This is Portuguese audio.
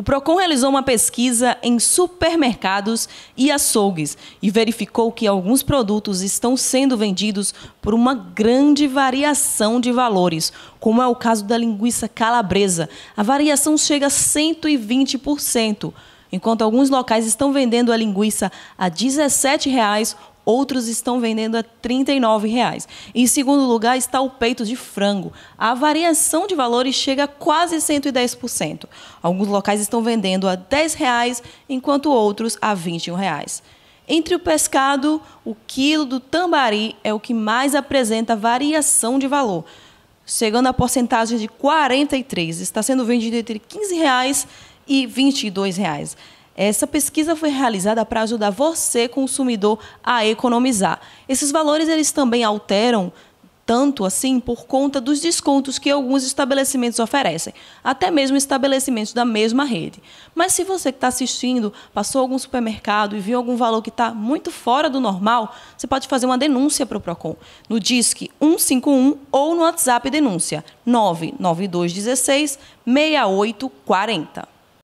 o Procon realizou uma pesquisa em supermercados e açougues e verificou que alguns produtos estão sendo vendidos por uma grande variação de valores, como é o caso da linguiça calabresa. A variação chega a 120%. Enquanto alguns locais estão vendendo a linguiça a R$ 17,00, outros estão vendendo a R$ 39,00. Em segundo lugar está o peito de frango. A variação de valores chega a quase 110%. Alguns locais estão vendendo a R$ 10,00, enquanto outros a R$ 21,00. Entre o pescado, o quilo do tambari é o que mais apresenta variação de valor, chegando à porcentagem de 43. Está sendo vendido entre R$ 15,00 e R$ 22,00. Essa pesquisa foi realizada para ajudar você, consumidor, a economizar. Esses valores eles também alteram tanto assim por conta dos descontos que alguns estabelecimentos oferecem, até mesmo estabelecimentos da mesma rede. Mas se você que está assistindo passou algum supermercado e viu algum valor que está muito fora do normal, você pode fazer uma denúncia para o PROCON no DISC 151 ou no WhatsApp Denúncia 99216 6840.